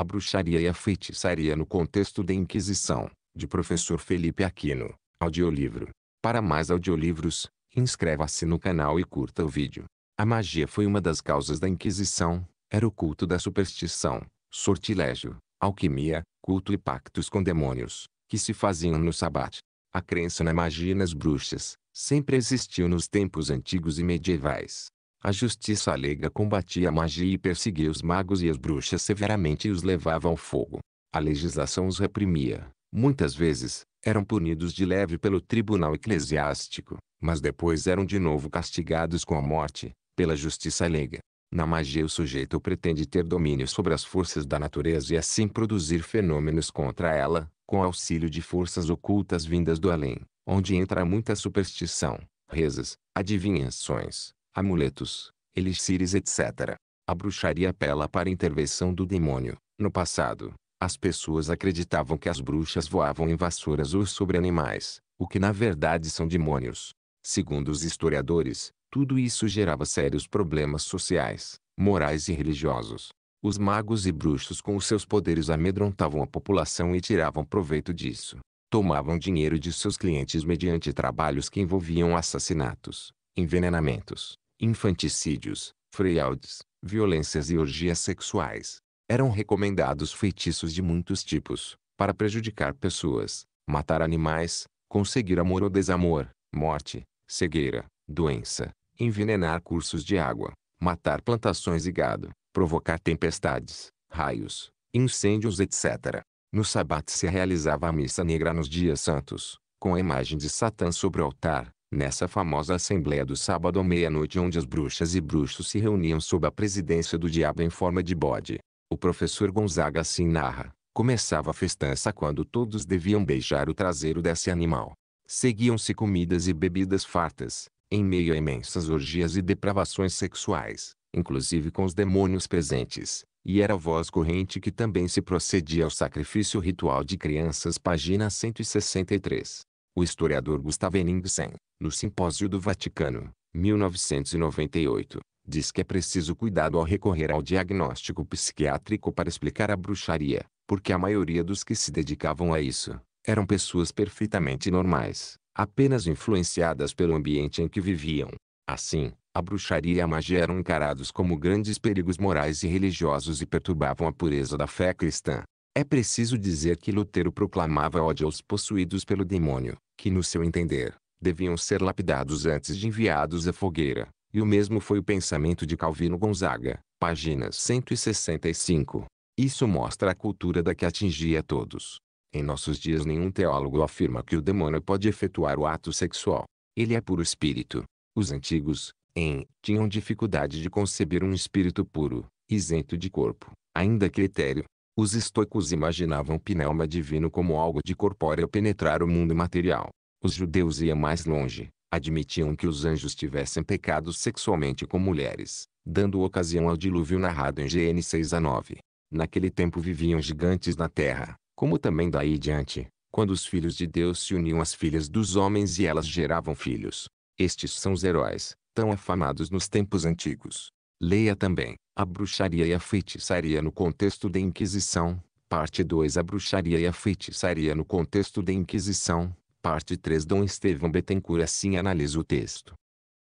A bruxaria e a feitiçaria no contexto da Inquisição, de professor Felipe Aquino. Audiolivro. Para mais audiolivros, inscreva-se no canal e curta o vídeo. A magia foi uma das causas da Inquisição, era o culto da superstição, sortilégio, alquimia, culto e pactos com demônios, que se faziam no sabat. A crença na magia e nas bruxas, sempre existiu nos tempos antigos e medievais. A justiça alega combatia a magia e perseguia os magos e as bruxas severamente e os levava ao fogo. A legislação os reprimia. Muitas vezes, eram punidos de leve pelo tribunal eclesiástico, mas depois eram de novo castigados com a morte, pela justiça alega. Na magia o sujeito pretende ter domínio sobre as forças da natureza e assim produzir fenômenos contra ela, com auxílio de forças ocultas vindas do além, onde entra muita superstição, rezas, adivinhações, amuletos, elixires etc. A bruxaria apela para a intervenção do demônio. No passado, as pessoas acreditavam que as bruxas voavam em vassouras ou sobre animais, o que na verdade são demônios. Segundo os historiadores, tudo isso gerava sérios problemas sociais, morais e religiosos. Os magos e bruxos com os seus poderes amedrontavam a população e tiravam proveito disso. Tomavam dinheiro de seus clientes mediante trabalhos que envolviam assassinatos, envenenamentos, infanticídios, fraudes, violências e orgias sexuais. Eram recomendados feitiços de muitos tipos, para prejudicar pessoas, matar animais, conseguir amor ou desamor, morte, cegueira, doença, envenenar cursos de água, matar plantações e gado, provocar tempestades, raios, incêndios etc. No sabbat se realizava a missa negra nos dias santos, com a imagem de Satã sobre o altar, nessa famosa assembleia do sábado à meia-noite onde as bruxas e bruxos se reuniam sob a presidência do diabo em forma de bode. O professor Gonzaga assim narra, começava a festança quando todos deviam beijar o traseiro desse animal. Seguiam-se comidas e bebidas fartas, em meio a imensas orgias e depravações sexuais, inclusive com os demônios presentes, e era voz corrente que também se procedia ao sacrifício ritual de crianças página 163. O historiador Gustav Henningsen, no Simpósio do Vaticano, 1998, diz que é preciso cuidado ao recorrer ao diagnóstico psiquiátrico para explicar a bruxaria, porque a maioria dos que se dedicavam a isso eram pessoas perfeitamente normais, apenas influenciadas pelo ambiente em que viviam. Assim, a bruxaria e a magia eram encarados como grandes perigos morais e religiosos e perturbavam a pureza da fé cristã. É preciso dizer que Lutero proclamava ódio aos possuídos pelo demônio, que no seu entender, deviam ser lapidados antes de enviados à fogueira, e o mesmo foi o pensamento de Calvino Gonzaga, (páginas 165. Isso mostra a cultura da que atingia todos. Em nossos dias nenhum teólogo afirma que o demônio pode efetuar o ato sexual. Ele é puro espírito. Os antigos, em, tinham dificuldade de conceber um espírito puro, isento de corpo, ainda critério, os estoicos imaginavam pneuma divino como algo de corpóreo penetrar o mundo material. Os judeus iam mais longe, admitiam que os anjos tivessem pecado sexualmente com mulheres, dando ocasião ao dilúvio narrado em GN 6 a 9. Naquele tempo viviam gigantes na terra, como também daí diante, quando os filhos de Deus se uniam às filhas dos homens e elas geravam filhos. Estes são os heróis, tão afamados nos tempos antigos. Leia também, a bruxaria e a feitiçaria no contexto da Inquisição, parte 2 A bruxaria e a feitiçaria no contexto da Inquisição, parte 3 Dom Estevão Bettencourt assim analisa o texto.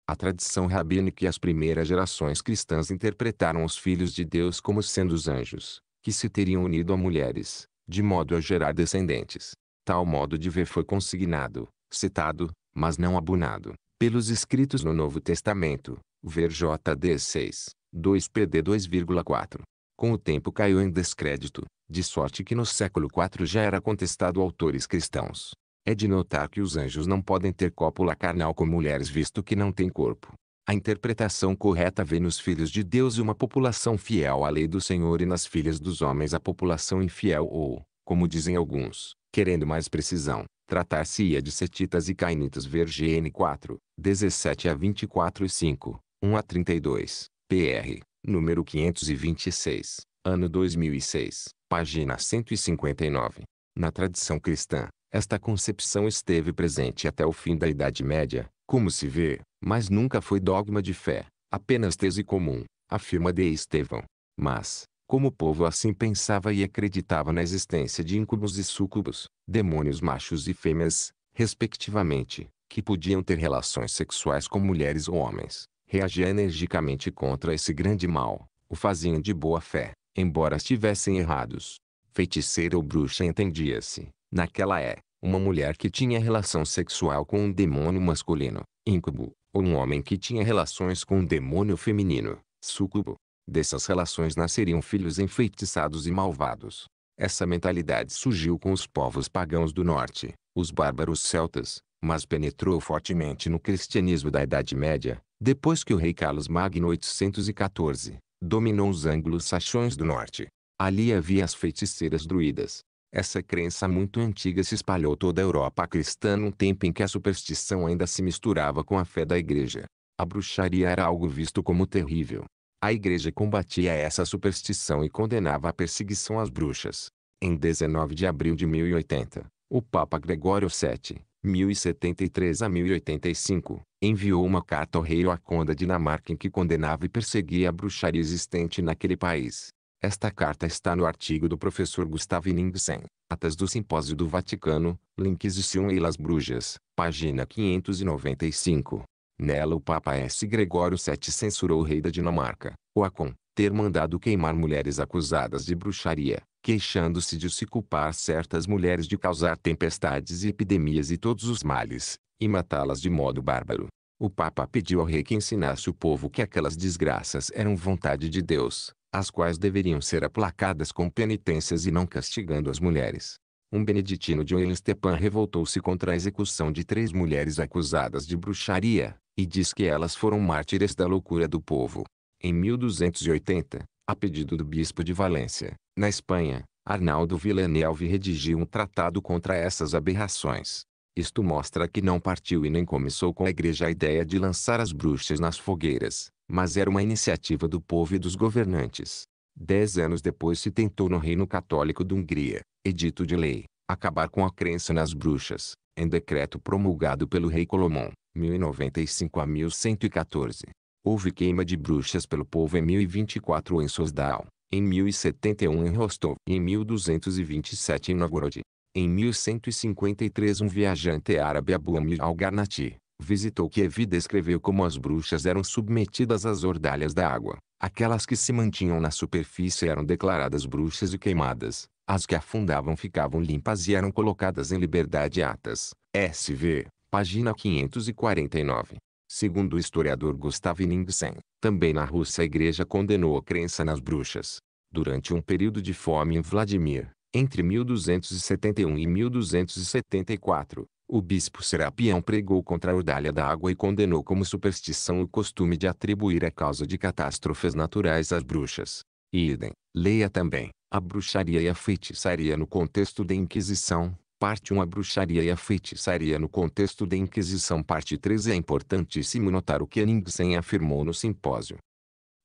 A tradição rabínica e as primeiras gerações cristãs interpretaram os filhos de Deus como sendo os anjos, que se teriam unido a mulheres, de modo a gerar descendentes. Tal modo de ver foi consignado, citado, mas não abunado, pelos escritos no Novo Testamento, ver JD 6, 2pd 2,4. Com o tempo caiu em descrédito, de sorte que no século IV já era contestado autores cristãos. É de notar que os anjos não podem ter cópula carnal com mulheres visto que não têm corpo. A interpretação correta vê nos filhos de Deus uma população fiel à lei do Senhor e nas filhas dos homens a população infiel ou, como dizem alguns, querendo mais precisão, Tratar-se-ia de setitas e cainitas GN 4, 17 a 24 e 5, 1 a 32, pr. Número 526, ano 2006, página 159. Na tradição cristã, esta concepção esteve presente até o fim da Idade Média, como se vê, mas nunca foi dogma de fé, apenas tese comum, afirma de Estevão. Mas, como o povo assim pensava e acreditava na existência de íncubos e súcubos, demônios machos e fêmeas, respectivamente, que podiam ter relações sexuais com mulheres ou homens, reagia energicamente contra esse grande mal. O faziam de boa fé, embora estivessem errados. Feiticeira ou bruxa entendia-se, naquela é, uma mulher que tinha relação sexual com um demônio masculino, íncubo, ou um homem que tinha relações com um demônio feminino, súcubo. Dessas relações nasceriam filhos enfeitiçados e malvados. Essa mentalidade surgiu com os povos pagãos do norte, os bárbaros celtas, mas penetrou fortemente no cristianismo da Idade Média, depois que o rei Carlos Magno 814 dominou os anglo-saxões do norte. Ali havia as feiticeiras druidas. Essa crença muito antiga se espalhou toda a Europa cristã num tempo em que a superstição ainda se misturava com a fé da igreja. A bruxaria era algo visto como terrível, a igreja combatia essa superstição e condenava a perseguição às bruxas. Em 19 de abril de 1080, o Papa Gregório VII, 1073 a 1085, enviou uma carta ao rei Joacom da Dinamarca em que condenava e perseguia a bruxaria existente naquele país. Esta carta está no artigo do professor Gustavo Lindsen, Atas do Simpósio do Vaticano, Linquisição e las Brujas, página 595. Nela o Papa S. Gregório VII censurou o rei da Dinamarca, Oacon, ter mandado queimar mulheres acusadas de bruxaria, queixando-se de se culpar certas mulheres de causar tempestades e epidemias e todos os males, e matá-las de modo bárbaro. O Papa pediu ao rei que ensinasse o povo que aquelas desgraças eram vontade de Deus, as quais deveriam ser aplacadas com penitências e não castigando as mulheres um beneditino de Oelestepan revoltou-se contra a execução de três mulheres acusadas de bruxaria, e diz que elas foram mártires da loucura do povo. Em 1280, a pedido do bispo de Valência, na Espanha, Arnaldo Villanelve redigiu um tratado contra essas aberrações. Isto mostra que não partiu e nem começou com a igreja a ideia de lançar as bruxas nas fogueiras, mas era uma iniciativa do povo e dos governantes. Dez anos depois se tentou no Reino Católico da Hungria, edito de lei, acabar com a crença nas bruxas, em decreto promulgado pelo rei Colomão, 1095 a 1114. Houve queima de bruxas pelo povo em 1024 em Sosdal, em 1071 em Rostov e em 1227 em Novgorod. Em 1153 um viajante árabe Abu Amir al-Garnati, visitou que e descreveu como as bruxas eram submetidas às ordalhas da água. Aquelas que se mantinham na superfície eram declaradas bruxas e queimadas. As que afundavam ficavam limpas e eram colocadas em liberdade atas. SV, página 549. Segundo o historiador Gustav Ningsen, também na Rússia a igreja condenou a crença nas bruxas. Durante um período de fome em Vladimir, entre 1271 e 1274, o bispo Serapião pregou contra a ordalha da água e condenou como superstição o costume de atribuir a causa de catástrofes naturais às bruxas. E idem, leia também, a bruxaria e a feitiçaria no contexto da Inquisição, parte 1 a bruxaria e a feitiçaria no contexto da Inquisição parte 3 é importantíssimo notar o que Aningsen afirmou no simpósio.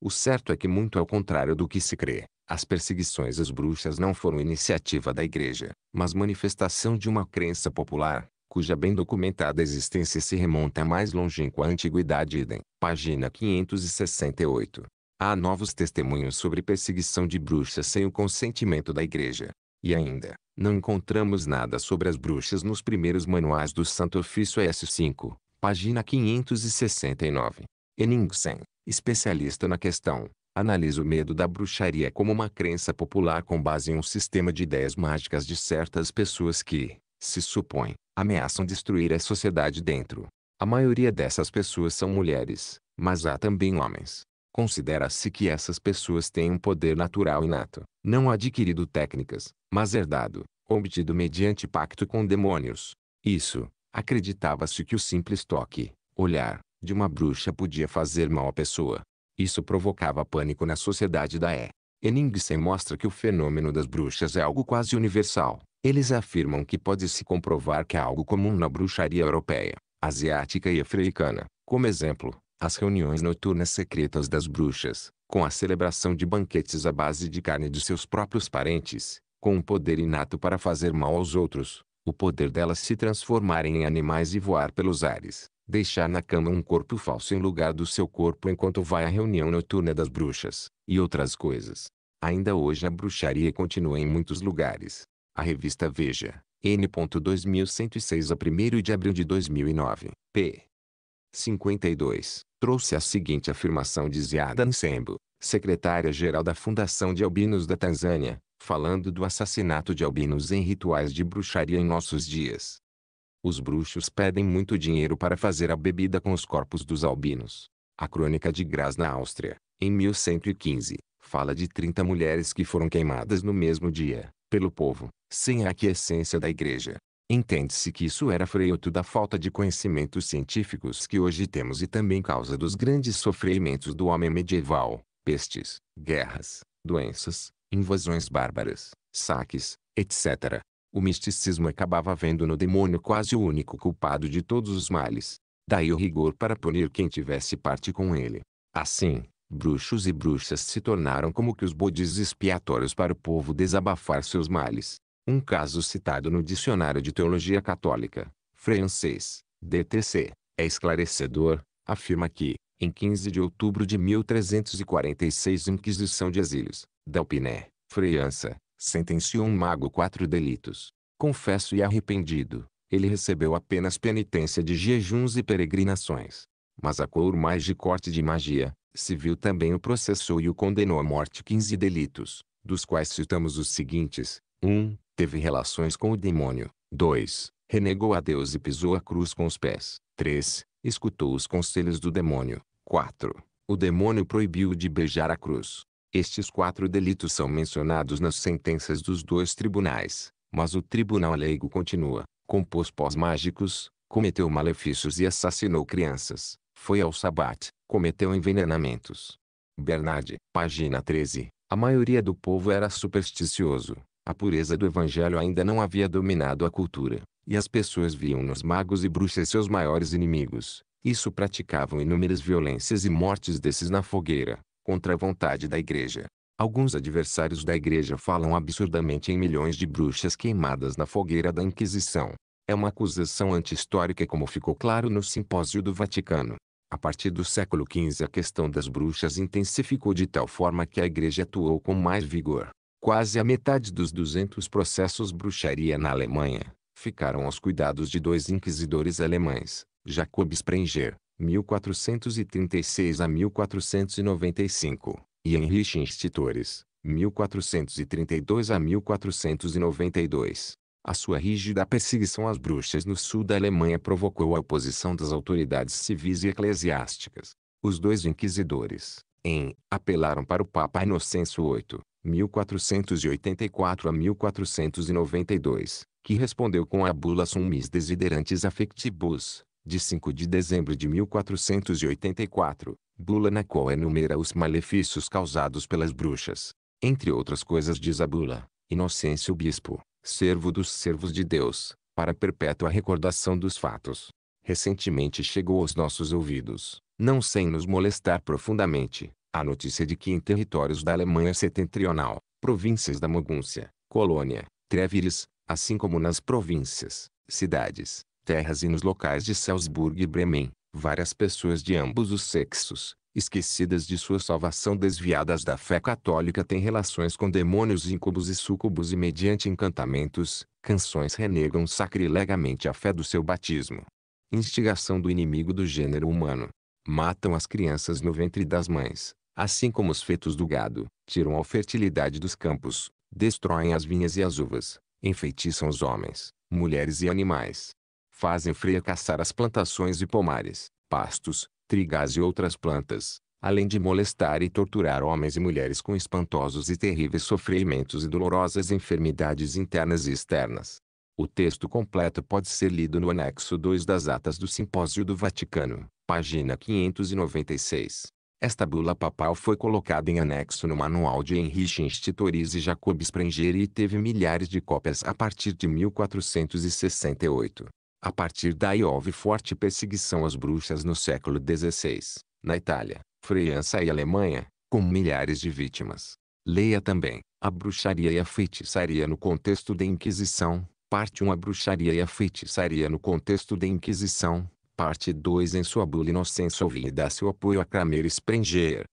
O certo é que muito ao contrário do que se crê, as perseguições às bruxas não foram iniciativa da igreja, mas manifestação de uma crença popular, cuja bem documentada existência se remonta à mais longínqua antiguidade idem. Página 568. Há novos testemunhos sobre perseguição de bruxas sem o consentimento da igreja. E ainda, não encontramos nada sobre as bruxas nos primeiros manuais do Santo Ofício S5, página 569. Eningsen, especialista na questão, analisa o medo da bruxaria como uma crença popular com base em um sistema de ideias mágicas de certas pessoas que, se supõe, ameaçam destruir a sociedade dentro. A maioria dessas pessoas são mulheres, mas há também homens. Considera-se que essas pessoas têm um poder natural inato, não adquirido técnicas, mas herdado, obtido mediante pacto com demônios. Isso, acreditava-se que o simples toque, olhar, de uma bruxa podia fazer mal à pessoa. Isso provocava pânico na sociedade da E. Enningsen mostra que o fenômeno das bruxas é algo quase universal, eles afirmam que pode-se comprovar que há algo comum na bruxaria europeia, asiática e africana, como exemplo, as reuniões noturnas secretas das bruxas, com a celebração de banquetes à base de carne de seus próprios parentes, com um poder inato para fazer mal aos outros, o poder delas se transformarem em animais e voar pelos ares, deixar na cama um corpo falso em lugar do seu corpo enquanto vai à reunião noturna das bruxas, e outras coisas. Ainda hoje a bruxaria continua em muitos lugares, a revista Veja, N.2106 a 1 de abril de 2009, p. 52, trouxe a seguinte afirmação de Ziada Nsembo, secretária-geral da Fundação de Albinos da Tanzânia, falando do assassinato de albinos em rituais de bruxaria em nossos dias. Os bruxos pedem muito dinheiro para fazer a bebida com os corpos dos albinos. A crônica de Graz na Áustria, em 1115, fala de 30 mulheres que foram queimadas no mesmo dia, pelo povo, sem a aquiescência da igreja. Entende-se que isso era freio da falta de conhecimentos científicos que hoje temos e também causa dos grandes sofrimentos do homem medieval, pestes, guerras, doenças, invasões bárbaras, saques, etc. O misticismo acabava vendo no demônio quase o único culpado de todos os males. Daí o rigor para punir quem tivesse parte com ele. Assim, bruxos e bruxas se tornaram como que os bodes expiatórios para o povo desabafar seus males. Um caso citado no Dicionário de Teologia Católica, francês, DTC, é esclarecedor, afirma que, em 15 de outubro de 1346 Inquisição de Exílios, Dalpiné, França, sentenciou um mago quatro delitos. Confesso e arrependido, ele recebeu apenas penitência de jejuns e peregrinações. Mas a cor mais de corte de magia, civil também o processou e o condenou à morte 15 delitos, dos quais citamos os seguintes: 1. Um, teve relações com o demônio. 2. Renegou a Deus e pisou a cruz com os pés. 3. Escutou os conselhos do demônio. 4. O demônio proibiu de beijar a cruz. Estes quatro delitos são mencionados nas sentenças dos dois tribunais, mas o tribunal leigo continua, compôs pós-mágicos, cometeu malefícios e assassinou crianças, foi ao sabate, cometeu envenenamentos. Bernard, página 13. A maioria do povo era supersticioso. A pureza do evangelho ainda não havia dominado a cultura, e as pessoas viam nos magos e bruxas seus maiores inimigos. Isso praticavam inúmeras violências e mortes desses na fogueira, contra a vontade da igreja. Alguns adversários da igreja falam absurdamente em milhões de bruxas queimadas na fogueira da Inquisição. É uma acusação anti-histórica como ficou claro no simpósio do Vaticano. A partir do século XV a questão das bruxas intensificou de tal forma que a igreja atuou com mais vigor. Quase a metade dos 200 processos bruxaria na Alemanha ficaram aos cuidados de dois inquisidores alemães, Jacob Sprenger, 1436 a 1495, e Heinrich Institores, 1432 a 1492. A sua rígida perseguição às bruxas no sul da Alemanha provocou a oposição das autoridades civis e eclesiásticas. Os dois inquisidores, em, apelaram para o Papa Inocêncio VIII, 1484 a 1492, que respondeu com a bula Summis Desiderantes Affectibus, de 5 de dezembro de 1484, bula na qual enumera os malefícios causados pelas bruxas. Entre outras coisas diz a bula, Inocêncio Bispo, servo dos servos de Deus, para perpétua recordação dos fatos. Recentemente chegou aos nossos ouvidos, não sem nos molestar profundamente, a notícia de que em territórios da Alemanha setentrional, províncias da Mogúncia, Colônia, Treviris, assim como nas províncias, cidades, terras e nos locais de Salzburgo e Bremen, várias pessoas de ambos os sexos, esquecidas de sua salvação desviadas da fé católica têm relações com demônios íncubos e súcubos e mediante encantamentos, canções renegam sacrilegamente a fé do seu batismo. Instigação do inimigo do gênero humano. Matam as crianças no ventre das mães, assim como os fetos do gado, tiram a fertilidade dos campos, destroem as vinhas e as uvas, enfeitiçam os homens, mulheres e animais. Fazem freia caçar as plantações e pomares, pastos, trigás e outras plantas, além de molestar e torturar homens e mulheres com espantosos e terríveis sofrimentos e dolorosas enfermidades internas e externas. O texto completo pode ser lido no anexo 2 das atas do Simpósio do Vaticano, página 596. Esta bula papal foi colocada em anexo no manual de Heinrich Institoris e Jacob Prenger e teve milhares de cópias a partir de 1468. A partir daí houve forte perseguição às bruxas no século XVI, na Itália, França e Alemanha, com milhares de vítimas. Leia também, a bruxaria e a feitiçaria no contexto da Inquisição, parte 1 a bruxaria e a feitiçaria no contexto da Inquisição, parte 2 em sua bula Inocência ouvi e dá seu apoio a Kramer e Sprenger.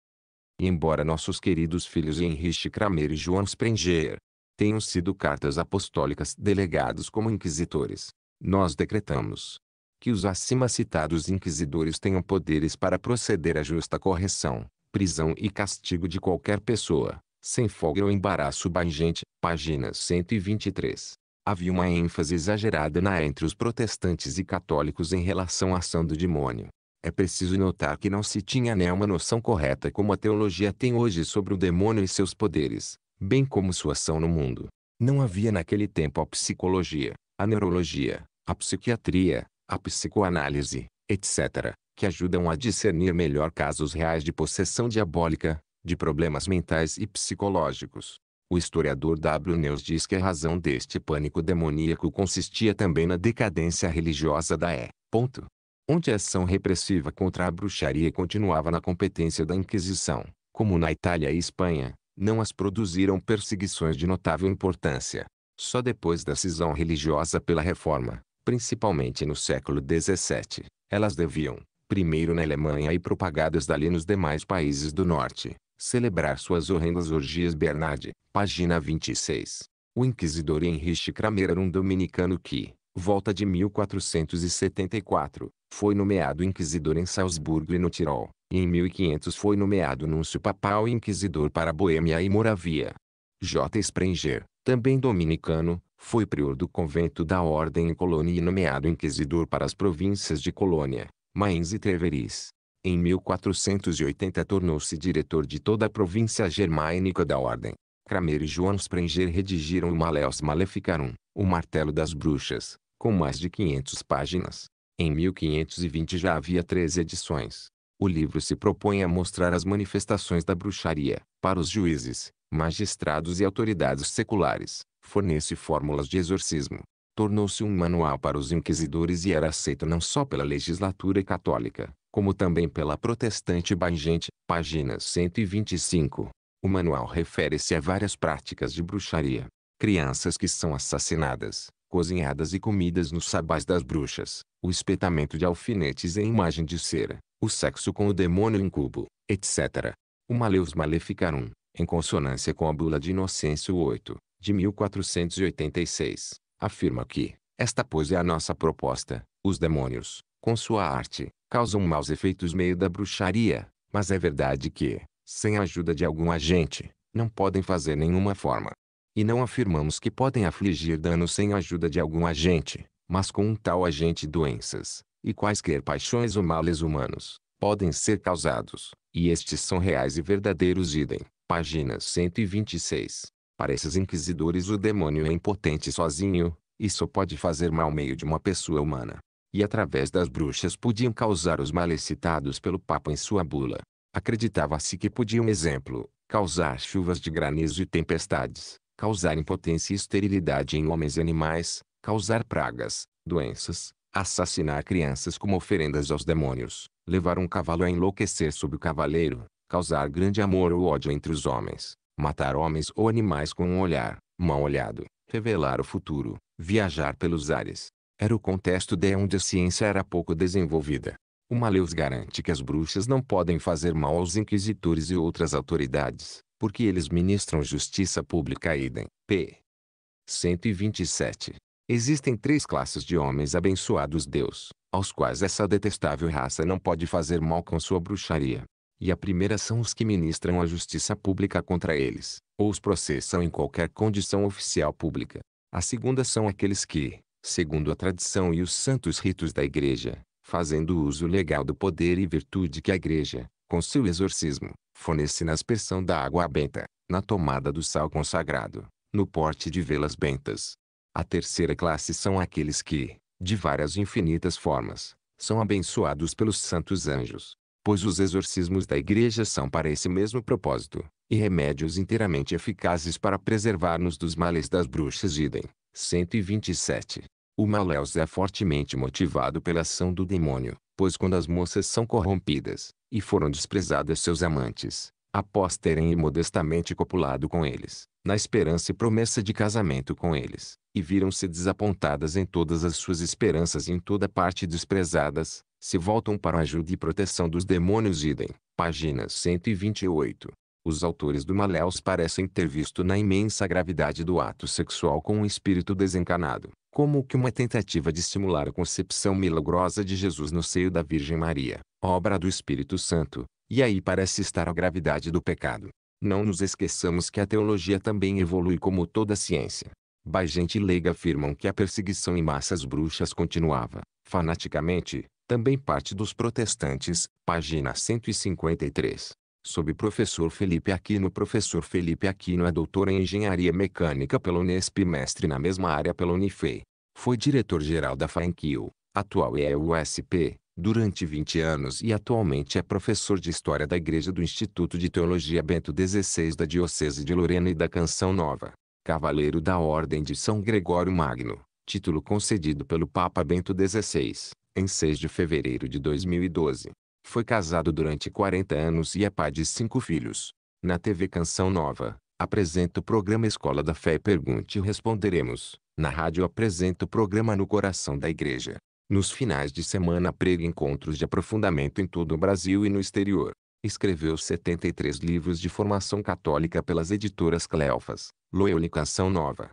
E embora nossos queridos filhos Henrique Kramer e João Sprenger tenham sido cartas apostólicas delegados como inquisitores, nós decretamos que os acima citados inquisidores tenham poderes para proceder à justa correção, prisão e castigo de qualquer pessoa, sem folga ou embaraço bangente. Página 123. Havia uma ênfase exagerada na entre os protestantes e católicos em relação à ação do demônio. É preciso notar que não se tinha nem uma noção correta como a teologia tem hoje sobre o demônio e seus poderes, bem como sua ação no mundo. Não havia naquele tempo a psicologia, a neurologia, a psiquiatria, a psicoanálise, etc., que ajudam a discernir melhor casos reais de possessão diabólica, de problemas mentais e psicológicos. O historiador W. Neus diz que a razão deste pânico demoníaco consistia também na decadência religiosa da E. Ponto. Onde a ação repressiva contra a bruxaria continuava na competência da Inquisição, como na Itália e Espanha, não as produziram perseguições de notável importância. Só depois da cisão religiosa pela Reforma, principalmente no século XVII, elas deviam, primeiro na Alemanha e propagadas dali nos demais países do norte, celebrar suas horrendas orgias Bernard, página 26. O inquisidor Heinrich Kramer era um dominicano que, volta de 1474, foi nomeado inquisidor em Salzburgo e no Tirol, e em 1500 foi nomeado núncio papal inquisidor para Boêmia e Moravia. J. Sprenger, também dominicano, foi prior do convento da ordem em Colônia e nomeado inquisidor para as províncias de Colônia, Mainz e Treveris. Em 1480 tornou-se diretor de toda a província germânica da ordem. Kramer e João Sprenger redigiram o Maleus Maleficarum, o Martelo das Bruxas, com mais de 500 páginas. Em 1520 já havia 13 edições. O livro se propõe a mostrar as manifestações da bruxaria, para os juízes, magistrados e autoridades seculares, fornece fórmulas de exorcismo. Tornou-se um manual para os inquisidores e era aceito não só pela legislatura católica, como também pela protestante Bagente, página 125. O manual refere-se a várias práticas de bruxaria. Crianças que são assassinadas, cozinhadas e comidas nos sabás das bruxas, o espetamento de alfinetes em imagem de cera, o sexo com o demônio incubo, etc. O Maleus Maleficarum, em consonância com a bula de Inocêncio 8, de 1486, afirma que, esta pois é a nossa proposta, os demônios, com sua arte, causam maus efeitos meio da bruxaria, mas é verdade que, sem a ajuda de algum agente, não podem fazer nenhuma forma. E não afirmamos que podem afligir danos sem a ajuda de algum agente, mas com um tal agente doenças, e quaisquer paixões ou males humanos, podem ser causados, e estes são reais e verdadeiros idem. Página 126. Para esses inquisidores o demônio é impotente sozinho, e só pode fazer mal meio de uma pessoa humana. E através das bruxas podiam causar os citados pelo Papa em sua bula. Acreditava-se que podiam, exemplo, causar chuvas de granizo e tempestades, causar impotência e esterilidade em homens e animais, causar pragas, doenças, assassinar crianças como oferendas aos demônios, levar um cavalo a enlouquecer sob o cavaleiro, causar grande amor ou ódio entre os homens, matar homens ou animais com um olhar, mal olhado, revelar o futuro, viajar pelos ares. Era o contexto de onde a ciência era pouco desenvolvida. O Maleus garante que as bruxas não podem fazer mal aos inquisitores e outras autoridades, porque eles ministram justiça pública idem. P. 127. Existem três classes de homens abençoados Deus, aos quais essa detestável raça não pode fazer mal com sua bruxaria e a primeira são os que ministram a justiça pública contra eles, ou os processam em qualquer condição oficial pública. A segunda são aqueles que, segundo a tradição e os santos ritos da Igreja, fazendo uso legal do poder e virtude que a Igreja, com seu exorcismo, fornece na aspersão da água benta, na tomada do sal consagrado, no porte de velas bentas. A terceira classe são aqueles que, de várias infinitas formas, são abençoados pelos santos anjos, pois os exorcismos da igreja são para esse mesmo propósito, e remédios inteiramente eficazes para preservar-nos dos males das bruxas idem. 127. O Maleus é fortemente motivado pela ação do demônio, pois quando as moças são corrompidas, e foram desprezadas seus amantes, após terem imodestamente copulado com eles, na esperança e promessa de casamento com eles, e viram-se desapontadas em todas as suas esperanças e em toda parte desprezadas, se voltam para a ajuda e proteção dos demônios idem. Página 128. Os autores do Maléus parecem ter visto na imensa gravidade do ato sexual com um espírito desencanado, como que uma tentativa de simular a concepção milagrosa de Jesus no seio da Virgem Maria, obra do Espírito Santo, e aí parece estar a gravidade do pecado. Não nos esqueçamos que a teologia também evolui como toda ciência. Bagente e Leiga afirmam que a perseguição em massas bruxas continuava, fanaticamente, também parte dos protestantes, página 153. Sob professor Felipe Aquino Professor Felipe Aquino é doutor em Engenharia Mecânica pela Unesp e mestre na mesma área pela Unifei. Foi diretor-geral da FAENQIL, atual é USP, durante 20 anos e atualmente é professor de História da Igreja do Instituto de Teologia Bento XVI da Diocese de Lorena e da Canção Nova. Cavaleiro da Ordem de São Gregório Magno, título concedido pelo Papa Bento XVI em 6 de fevereiro de 2012. Foi casado durante 40 anos e é pai de cinco filhos. Na TV Canção Nova, apresenta o programa Escola da Fé Pergunte e Responderemos. Na rádio apresenta o programa No Coração da Igreja. Nos finais de semana prega encontros de aprofundamento em todo o Brasil e no exterior. Escreveu 73 livros de formação católica pelas editoras Cleofas, Loyola e Canção Nova.